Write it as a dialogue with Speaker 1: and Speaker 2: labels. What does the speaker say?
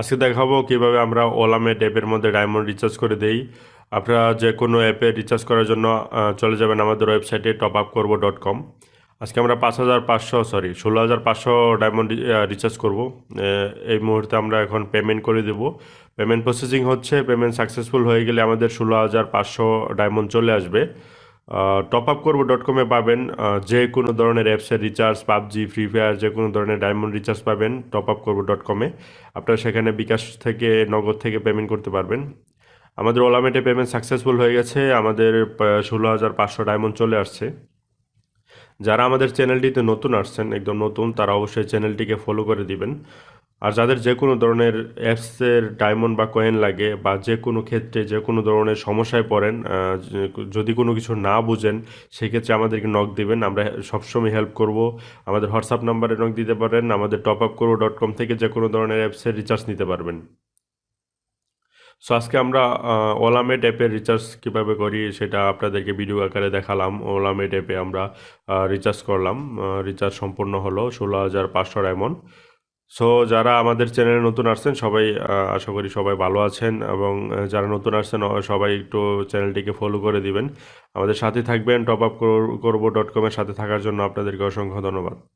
Speaker 1: আজকে দেখাবো কিভাবে আমরা ওলা মেট অ্যাপের মধ্যে ডায়মন্ড রিচার্জ করে দেই আপনারা যে কোনো অ্যাপে রিচার্জ করার জন্য চলে যাবেন আমাদের ওয়েবসাইটে টপ আপ করবো ডট কম আজকে আমরা পাঁচ হাজার পাঁচশো সরি ষোলো হাজার পাঁচশো ডায়মন্ড রিচার্জ করবো এই মুহূর্তে আমরা এখন পেমেন্ট করে দেব পেমেন্ট প্রসেসিং হচ্ছে পেমেন্ট সাকসেসফুল হয়ে গেলে আমাদের ষোলো হাজার পাঁচশো ডায়মন্ড চলে আসবে টপ আপ করবো ডট কমে পাবেন যে কোনো ধরনের অ্যাপসের রিচার্জ পাবজি ফ্রি ফায়ার যে কোনো ধরনের ডায়মন্ড রিচার্জ পাবেন টপ আপ করবো ডট কমে আপনারা সেখানে বিকাশ থেকে নগদ থেকে পেমেন্ট করতে পারবেন আমাদের ওলামেটে পেমেন্ট সাকসেসফুল হয়ে গেছে আমাদের ষোলো হাজার পাঁচশো ডায়মন্ড চলে আসছে যারা আমাদের চ্যানেলটিতে নতুন আসছেন একদম নতুন তারা অবশ্যই চ্যানেলটিকে ফলো করে দিবেন আর যাদের যে কোনো ধরনের অ্যাপসের ডায়মন্ড বা কয়েন লাগে বা যে কোনো ক্ষেত্রে যে কোনো ধরনের সমস্যায় পড়েন যদি কোনো কিছু না বুঝেন সেক্ষেত্রে আমাদেরকে নক দেবেন আমরা সবসময় হেল্প করব আমাদের হোয়াটসঅ্যাপ নাম্বারে নক দিতে পারেন আমাদের টপ আপ করো ডট কম থেকে যে কোনো ধরনের অ্যাপসের রিচার্জ নিতে পারবেন সো আজকে আমরা ওলামেট অ্যাপের রিচার্জ কীভাবে করি সেটা আপনাদেরকে ভিডিও আকারে দেখালাম ওলামেট অ্যাপে আমরা রিচার্জ করলাম রিচার্জ সম্পূর্ণ হলো ষোলো হাজার পাঁচশো ডায়মন্ড সো যারা আমাদের চ্যানেলে নতুন আসছেন সবাই আশা করি সবাই ভালো আছেন এবং যারা নতুন আসছেন সবাই একটু চ্যানেলটিকে ফলো করে দিবেন আমাদের সাথে থাকবেন টপ আপ করবো ডট কমের সাথে থাকার জন্য আপনাদেরকে অসংখ্য ধন্যবাদ